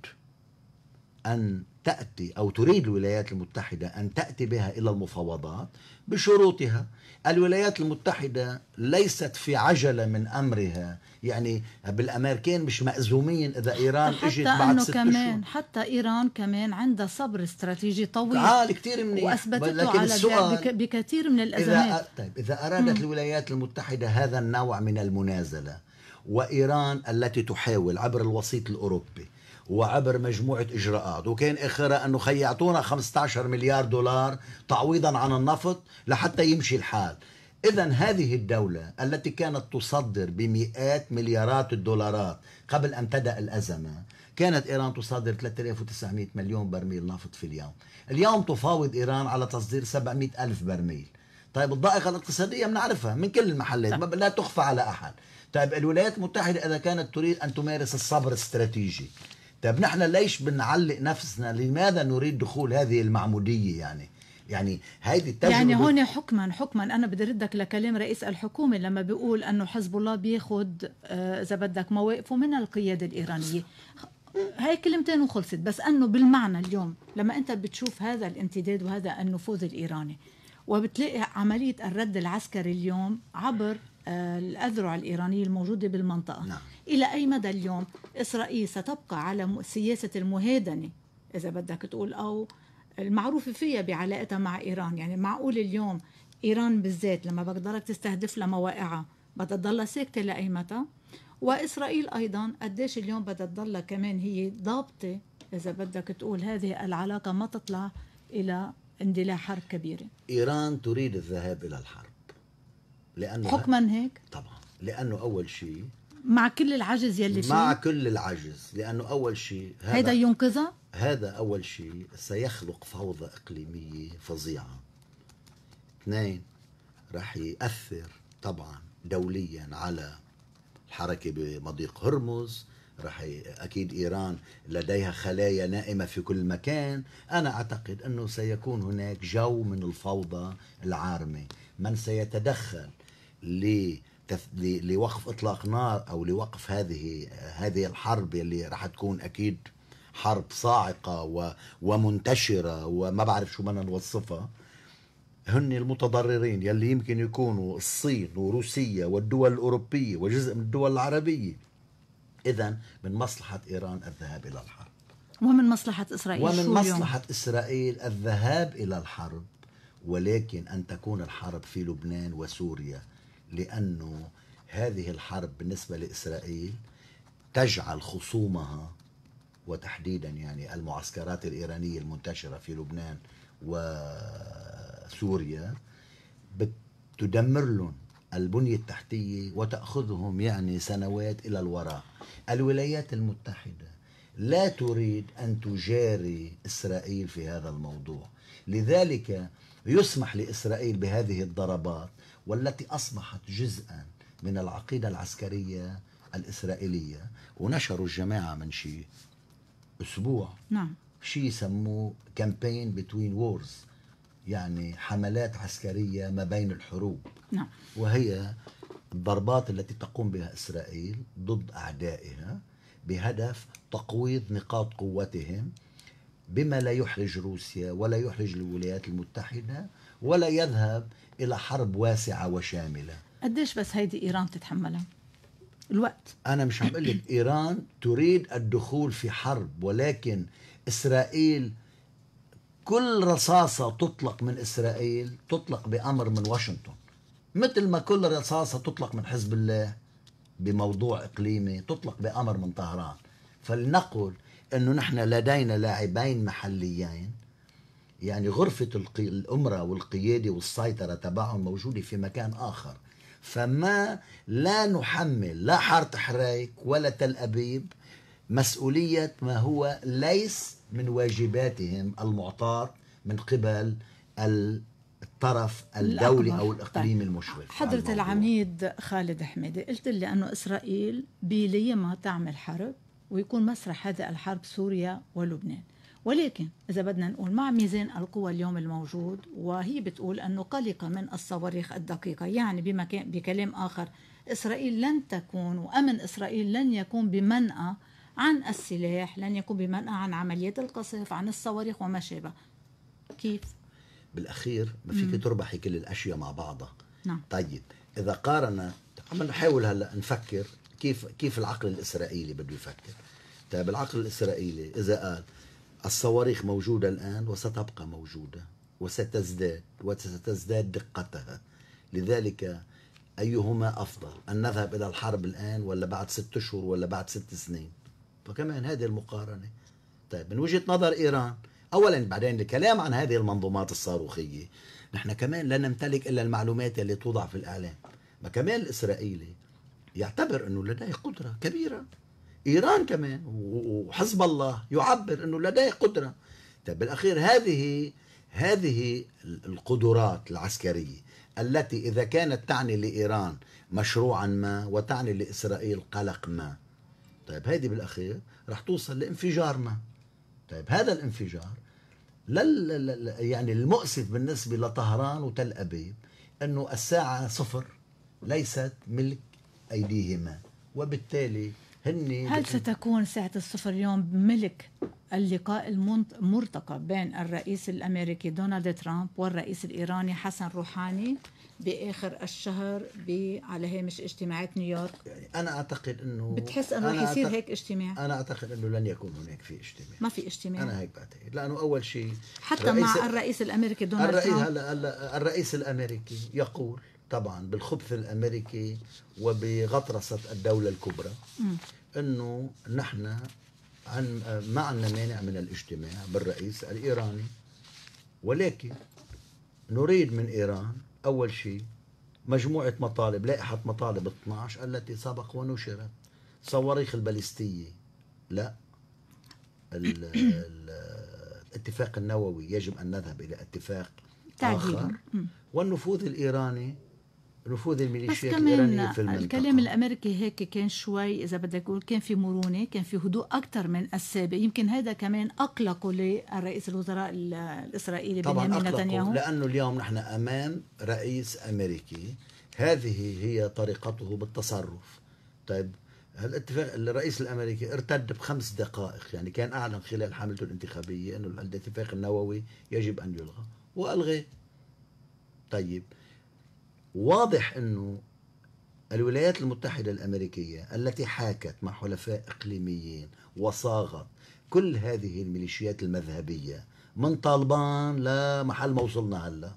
أن تأتي أو تريد الولايات المتحدة أن تأتي بها إلى المفاوضات بشروطها الولايات المتحدة ليست في عجلة من أمرها يعني بالأمريكان مش مأزومين إذا إيران إجت بعد ست كمان حتى إيران كمان عندها صبر استراتيجي طويل عال كتير منيح وأثبتته على السؤال بكثير من الأزمات إذا, طيب إذا أرادت الولايات المتحدة هذا النوع من المنازلة وإيران التي تحاول عبر الوسيط الأوروبي وعبر مجموعة إجراءات وكان آخرها أنه خي 15 مليار دولار تعويضا عن النفط لحتى يمشي الحال إذا هذه الدولة التي كانت تصدر بمئات مليارات الدولارات قبل أن تبدأ الأزمة كانت إيران تصدر 3900 مليون برميل نفط في اليوم اليوم تفاوض إيران على تصدير 700 ألف برميل طيب الضائقة الاقتصادية بنعرفها من كل المحلات لا تخفى على أحد طيب الولايات المتحدة إذا كانت تريد أن تمارس الصبر استراتيجي طب نحن ليش بنعلق نفسنا لماذا نريد دخول هذه المعموديه يعني يعني هذه التجربه يعني هون حكما حكما انا بدي ردك لكلام رئيس الحكومه لما بيقول انه حزب الله بياخذ آه، اذا بدك مواقفه من القياده الايرانيه هاي كلمتين وخلصت بس انه بالمعنى اليوم لما انت بتشوف هذا الامتداد وهذا النفوذ الايراني وبتلاقي عمليه الرد العسكري اليوم عبر آه، الاذرع الايرانيه الموجوده بالمنطقه نعم. إلى أي مدى اليوم إسرائيل ستبقى على سياسة المهادنة إذا بدك تقول أو المعروفة فيها بعلاقتها مع إيران يعني معقول اليوم إيران بالذات لما بقدرك تستهدف لها مواقعها بدها تضلها ساكتة لأي متى وإسرائيل أيضا قديش اليوم بدها تضلها كمان هي ضابطة إذا بدك تقول هذه العلاقة ما تطلع إلى اندلاع حرب كبيرة إيران تريد الذهاب إلى الحرب لأنه حكما هيك؟ طبعا لأنه أول شيء مع كل العجز يلي فيه مع كل العجز لانه اول شيء هذا, ينقذها هذا اول شيء سيخلق فوضى اقليميه فظيعه اثنين راح ياثر طبعا دوليا على الحركه بمضيق هرمز راح ي... اكيد ايران لديها خلايا نائمه في كل مكان، انا اعتقد انه سيكون هناك جو من الفوضى العارمه، من سيتدخل ل لوقف اطلاق نار او لوقف هذه هذه الحرب اللي راح تكون اكيد حرب صاعقه ومنتشره وما بعرف شو بدنا نوصفها هن المتضررين يلي يمكن يكونوا الصين وروسيا والدول الاوروبيه وجزء من الدول العربيه اذا من مصلحه ايران الذهاب الى الحرب ومن مصلحه اسرائيل ومن مصلحه اليوم؟ اسرائيل الذهاب الى الحرب ولكن ان تكون الحرب في لبنان وسوريا لأنه هذه الحرب بالنسبة لإسرائيل تجعل خصومها وتحديدا يعني المعسكرات الإيرانية المنتشرة في لبنان وسوريا بتدمر لهم البنية التحتية وتأخذهم يعني سنوات إلى الوراء الولايات المتحدة لا تريد أن تجاري إسرائيل في هذا الموضوع لذلك يسمح لإسرائيل بهذه الضربات والتي أصبحت جزءا من العقيدة العسكرية الإسرائيلية ونشروا الجماعة من شيء أسبوع نعم شيء يسموه كامبين بتوين وورز يعني حملات عسكرية ما بين الحروب نعم وهي الضربات التي تقوم بها إسرائيل ضد أعدائها بهدف تقويض نقاط قوتهم بما لا يحرج روسيا ولا يحرج الولايات المتحدة ولا يذهب إلى حرب واسعة وشاملة قديش بس هيدي إيران تتحملها؟ الوقت أنا مش عم أقول لك إيران تريد الدخول في حرب ولكن إسرائيل كل رصاصة تطلق من إسرائيل تطلق بأمر من واشنطن مثل ما كل رصاصة تطلق من حزب الله بموضوع إقليمي تطلق بأمر من طهران فلنقل أنه نحن لدينا لاعبين محليين يعني غرفة الأمرة والقيادة والسيطرة تبعهم موجودة في مكان آخر فما لا نحمل لا حارة حرايك ولا تل أبيب مسؤولية ما هو ليس من واجباتهم المعطاة من قبل الطرف الدولي الأكبر. أو الإقليمي طيب. المشرف حضرة العميد خالد حميدي قلت لي أنه إسرائيل بليما تعمل حرب ويكون مسرح هذا الحرب سوريا ولبنان ولكن إذا بدنا نقول مع ميزان القوى اليوم الموجود وهي بتقول أنه قلق من الصواريخ الدقيقة يعني بمكان بكلام آخر إسرائيل لن تكون وأمن إسرائيل لن يكون بمنأى عن السلاح لن يكون بمنأى عن عمليات القصف عن الصواريخ وما شابه كيف؟ بالأخير ما فيك تربحي كل الأشياء مع بعضها نعم. طيب إذا قارنا عم نحاول هلا نفكر كيف كيف العقل الإسرائيلي بده يفكر طيب العقل الإسرائيلي إذا قال الصواريخ موجودة الآن وستبقى موجودة وستزداد وستزداد دقتها لذلك أيهما أفضل أن نذهب إلى الحرب الآن ولا بعد ست أشهر ولا بعد ست سنين فكمان هذه المقارنة طيب من وجهة نظر إيران أولا بعدين الكلام عن هذه المنظومات الصاروخية نحن كمان لا نمتلك إلا المعلومات اللي توضع في الإعلام ما كمان الإسرائيلي يعتبر أنه لديه قدرة كبيرة ايران كمان وحزب الله يعبر انه لديه قدره طيب بالاخير هذه هذه القدرات العسكريه التي اذا كانت تعني لايران مشروعا ما وتعني لاسرائيل قلق ما طيب هذه بالاخير رح توصل لانفجار ما طيب هذا الانفجار لل يعني المؤسف بالنسبه لطهران وتل ابيب انه الساعه صفر ليست ملك ايديهما وبالتالي هن هل ستكون ساعة الصفر اليوم ملك اللقاء المرتقب بين الرئيس الأمريكي دونالد ترامب والرئيس الإيراني حسن روحاني بآخر الشهر على هامش اجتماعات نيويورك يعني أنا أعتقد أنه بتحس أنه رح يصير هيك اجتماع أنا أعتقد أنه لن يكون هناك في اجتماع ما في اجتماع أنا هيك بعتقد لأنه أول شيء حتى مع الرئيس الأمريكي دونالد الرئيس ترامب الرئيس الأمريكي يقول طبعا بالخبث الامريكي وبغطرسه الدوله الكبرى انه نحن عن ما عندنا مانع من الاجتماع بالرئيس الايراني ولكن نريد من ايران اول شيء مجموعه مطالب لائحه مطالب 12 التي سبق ونشرت صواريخ البالستيه لا الاتفاق النووي يجب ان نذهب الى اتفاق اخر والنفوذ الايراني نفوذ الميليشيات الايرانيه في المنطقه الكلام الامريكي هيك كان شوي اذا بدك اقول كان في مرونه كان في هدوء اكثر من السابق يمكن هذا كمان اقلقه لرئيس الوزراء الاسرائيلي بنيامين نتنياهو لانه اليوم نحن امام رئيس امريكي هذه هي طريقته بالتصرف طيب الاتفاق الرئيس الامريكي ارتد بخمس دقائق يعني كان اعلن خلال حملته الانتخابيه انه الاتفاق النووي يجب ان يلغى والغي طيب واضح أنه الولايات المتحدة الأمريكية التي حاكت مع حلفاء إقليميين وصاغت كل هذه الميليشيات المذهبية من طالبان لمحل ما وصلنا هلا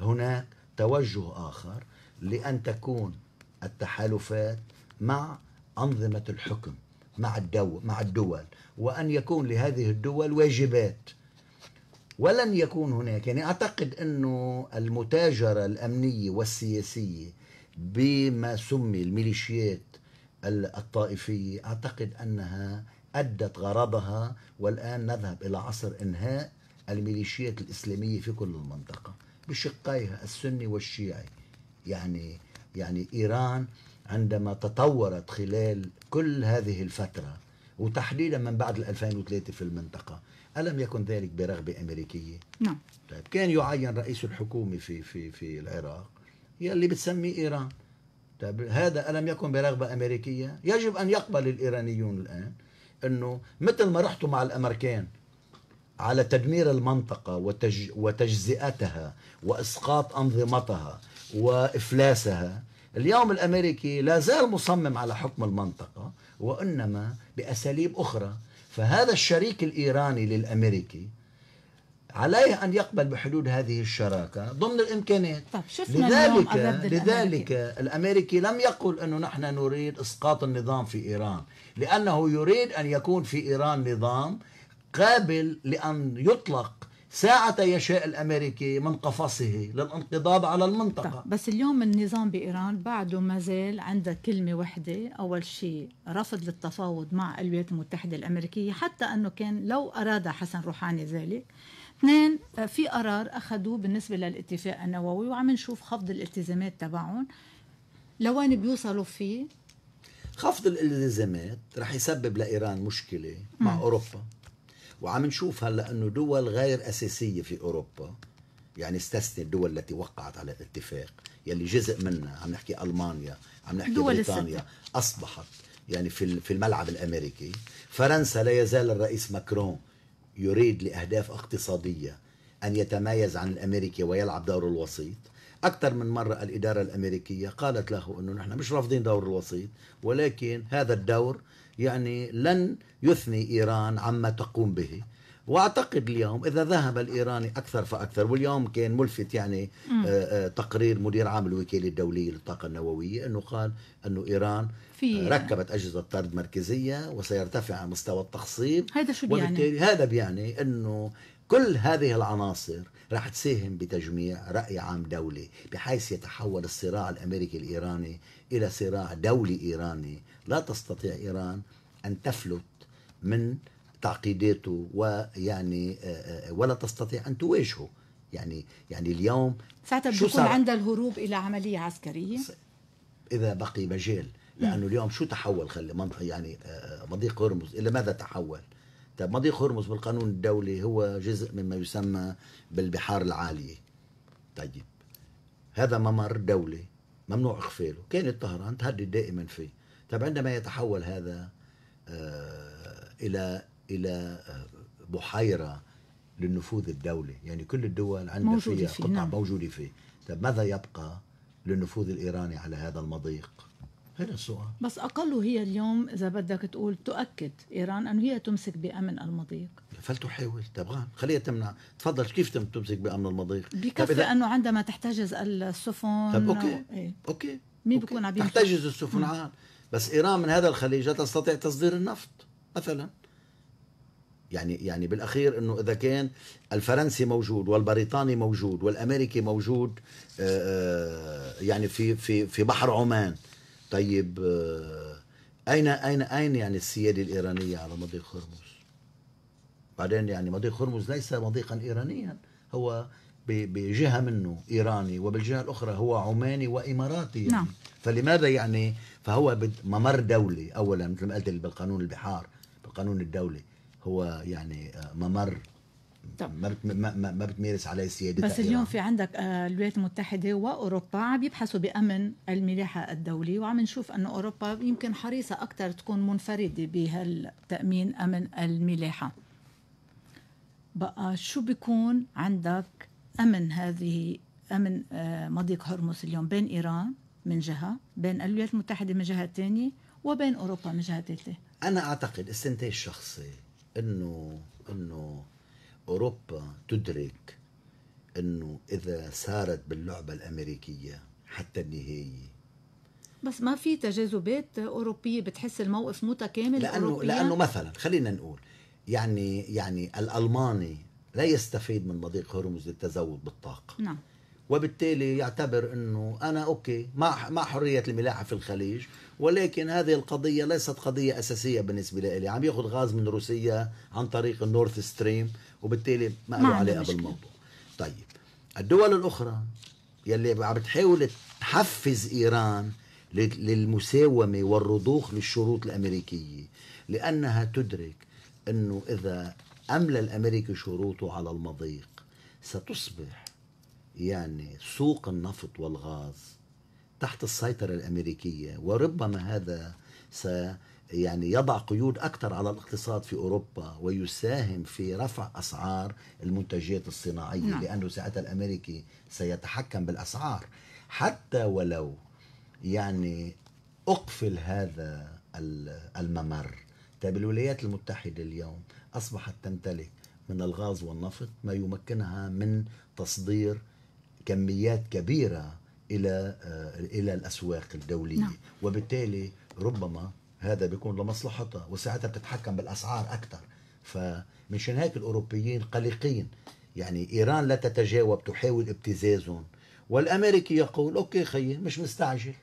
هناك توجه آخر لأن تكون التحالفات مع أنظمة الحكم مع الدول مع الدول وأن يكون لهذه الدول واجبات ولن يكون هناك يعني أعتقد أنه المتاجرة الأمنية والسياسية بما سمي الميليشيات الطائفية أعتقد أنها أدت غرضها والآن نذهب إلى عصر إنهاء الميليشيات الإسلامية في كل المنطقة بشقيها السني والشيعي يعني يعني إيران عندما تطورت خلال كل هذه الفترة وتحديدا من بعد 2003 في المنطقة ألم يكن ذلك برغبة أمريكية؟ نعم طيب كان يعين رئيس الحكومة في في في العراق يلي بتسميه إيران طيب هذا ألم يكن برغبة أمريكية؟ يجب أن يقبل الإيرانيون الآن أنه مثل ما رحتوا مع الأمريكان على تدمير المنطقة وتج وتجزئتها وإسقاط أنظمتها وإفلاسها اليوم الأمريكي لا زال مصمم على حكم المنطقة وإنما بأساليب أخرى فهذا الشريك الإيراني للأمريكي عليه أن يقبل بحدود هذه الشراكة ضمن الإمكانيات طب شفنا لذلك, لذلك الأمريكي لم يقل أنه نحن نريد إسقاط النظام في إيران لأنه يريد أن يكون في إيران نظام قابل لأن يطلق ساعة يشاء الأمريكي من قفصه للانقضاض على المنطقة طيب بس اليوم النظام بإيران بعده ما زال عنده كلمة وحدة أول شيء رفض للتفاوض مع الولايات المتحدة الأمريكية حتى أنه كان لو أراد حسن روحاني ذلك اثنين في قرار أخذوه بالنسبة للاتفاق النووي وعم نشوف خفض الالتزامات تبعهم لوين بيوصلوا فيه خفض الالتزامات رح يسبب لإيران مشكلة مع م. أوروبا وعم نشوف هلا انه دول غير اساسيه في اوروبا يعني استثني الدول التي وقعت على الاتفاق يلي جزء منها عم نحكي المانيا عم نحكي بريطانيا الستة. اصبحت يعني في في الملعب الامريكي فرنسا لا يزال الرئيس ماكرون يريد لاهداف اقتصاديه ان يتميز عن الامريكي ويلعب دور الوسيط اكثر من مره الاداره الامريكيه قالت له انه نحن مش رافضين دور الوسيط ولكن هذا الدور يعني لن يثني إيران عما تقوم به واعتقد اليوم اذا ذهب الايراني اكثر فاكثر واليوم كان ملفت يعني آآ آآ آه، آه، تقرير مدير عام الوكاله الدوليه للطاقه النوويه انه قال انه ايران في آه، ركبت اجهزه طرد مركزيه وسيرتفع مستوى التخصيب هذا شو وبالتالي يعني؟ هذا بيعني انه كل هذه العناصر رح تساهم بتجميع رأي عام دولي بحيث يتحول الصراع الأمريكي الإيراني إلى صراع دولي إيراني لا تستطيع إيران أن تفلت من تعقيداته ويعني آه، آه، ولا تستطيع أن تواجهه يعني يعني اليوم ساعتها بيكون عندها الهروب إلى عملية عسكرية إذا بقي مجال لأنه اليوم شو تحول خلي منطقة يعني آه، مضيق هرمز إلى ماذا تحول؟ طيب مضيق هرمز بالقانون الدولي هو جزء مما يسمى بالبحار العالية طيب هذا ممر دولي ممنوع اغفاله كانت طهران تهدد دائما فيه طب عندما يتحول هذا آه، الى الى آه، بحيره للنفوذ الدولي يعني كل الدول عندها فيها فيه قطع نعم. موجوده فيه طب ماذا يبقى للنفوذ الايراني على هذا المضيق هذا السؤال بس اقله هي اليوم اذا بدك تقول تؤكد ايران انه هي تمسك بامن المضيق فلتحاول تبغى خليها تمنع تفضل كيف تمسك بامن المضيق بكفي إذا... انه عندما تحتجز السفن طب اوكي و... ايه. اوكي مين بيكون عم تحتجز السفن عاد بس إيران من هذا الخليج لا تستطيع تصدير النفط مثلا يعني يعني بالاخير انه اذا كان الفرنسي موجود والبريطاني موجود والامريكي موجود آه، آه، يعني في في في بحر عمان طيب آه، اين اين اين يعني السياده الايرانيه على مضيق هرمز؟ بعدين يعني مضيق هرمز ليس مضيقا ايرانيا هو بجهه منه ايراني وبالجهه الاخرى هو عماني واماراتي يعني نعم. فلماذا يعني فهو ممر دولي اولا مثل ما قلت بالقانون البحار بالقانون الدولي هو يعني آه، ممر طب. ما ما بتمارس عليه سيادتها بس اليوم في عندك آه، الولايات المتحده واوروبا عم يبحثوا بامن الملاحه الدولي وعم نشوف انه اوروبا يمكن حريصه اكثر تكون منفرده بهالتامين امن الملاحه بقى شو بيكون عندك امن هذه امن آه، مضيق هرمز اليوم بين ايران من جهة بين الولايات المتحدة من جهة ثانية وبين أوروبا من جهة ثالثة أنا أعتقد استنتاج شخصي أنه أنه أوروبا تدرك أنه إذا سارت باللعبة الأمريكية حتى النهاية بس ما في تجاذبات أوروبية بتحس الموقف متكامل لأنه أوروبية. لأنه مثلا خلينا نقول يعني يعني الألماني لا يستفيد من مضيق هرمز للتزود بالطاقة نعم وبالتالي يعتبر انه انا اوكي مع مع حريه الملاحه في الخليج ولكن هذه القضيه ليست قضيه اساسيه بالنسبه لي عم ياخذ غاز من روسيا عن طريق النورث ستريم وبالتالي ما له علاقه بالموضوع طيب الدول الاخرى يلي عم بتحاول تحفز ايران للمساومه والرضوخ للشروط الامريكيه لانها تدرك انه اذا املى الامريكي شروطه على المضيق ستصبح يعني سوق النفط والغاز تحت السيطرة الأمريكية وربما هذا س يعني يضع قيود أكثر على الاقتصاد في أوروبا ويساهم في رفع أسعار المنتجات الصناعية نعم. لأنه ساعتها الأمريكي سيتحكم بالأسعار حتى ولو يعني أقفل هذا الممر طيب الولايات المتحدة اليوم أصبحت تمتلك من الغاز والنفط ما يمكنها من تصدير كميات كبيره الى آه، الى الاسواق الدوليه نعم. وبالتالي ربما هذا بيكون لمصلحتها وساعتها بتتحكم بالاسعار اكثر فمشان هيك الاوروبيين قلقين يعني ايران لا تتجاوب تحاول ابتزازهم والامريكي يقول اوكي خيي مش مستعجل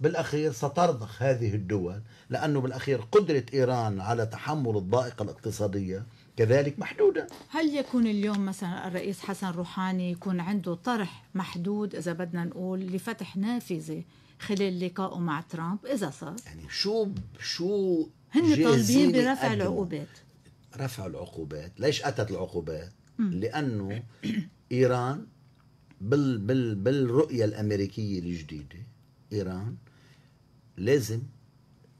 بالأخير سترضخ هذه الدول لأنه بالأخير قدرة إيران على تحمل الضائقة الاقتصادية كذلك محدودة هل يكون اليوم مثلا الرئيس حسن روحاني يكون عنده طرح محدود إذا بدنا نقول لفتح نافذة خلال لقائه مع ترامب إذا صار يعني شو شو هن طالبين برفع العقوبات رفع العقوبات ليش أتت العقوبات م. لأنه إيران بال بال بالرؤية الأمريكية الجديدة إيران لازم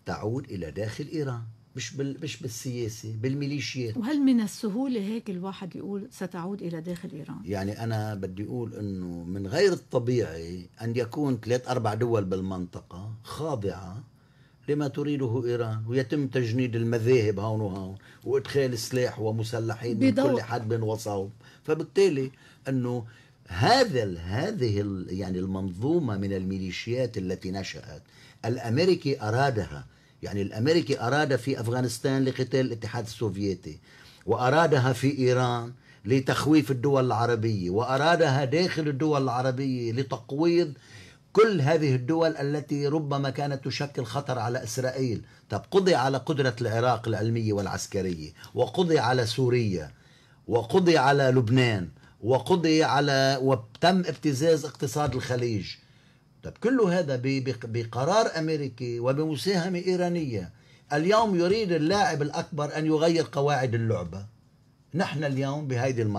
تعود إلى داخل إيران مش بال مش بالسياسه بالميليشيات وهل من السهوله هيك الواحد يقول ستعود الى داخل ايران يعني انا بدي اقول انه من غير الطبيعي ان يكون ثلاث اربع دول بالمنطقه خاضعه لما تريده ايران ويتم تجنيد المذاهب هون وهون وادخال سلاح ومسلحين من كل حد وصوب فبالتالي انه هذا هذه يعني المنظومه من الميليشيات التي نشات الامريكي ارادها يعني الامريكي اراد في افغانستان لقتال الاتحاد السوفيتي وارادها في ايران لتخويف الدول العربيه وارادها داخل الدول العربيه لتقويض كل هذه الدول التي ربما كانت تشكل خطر على اسرائيل، طب قضي على قدره العراق العلميه والعسكريه، وقضي على سوريا، وقضي على لبنان، وقضي على وتم ابتزاز اقتصاد الخليج طب كل هذا بقرار أمريكي وبمساهمة إيرانية اليوم يريد اللاعب الأكبر أن يغير قواعد اللعبة نحن اليوم بهذه المرحله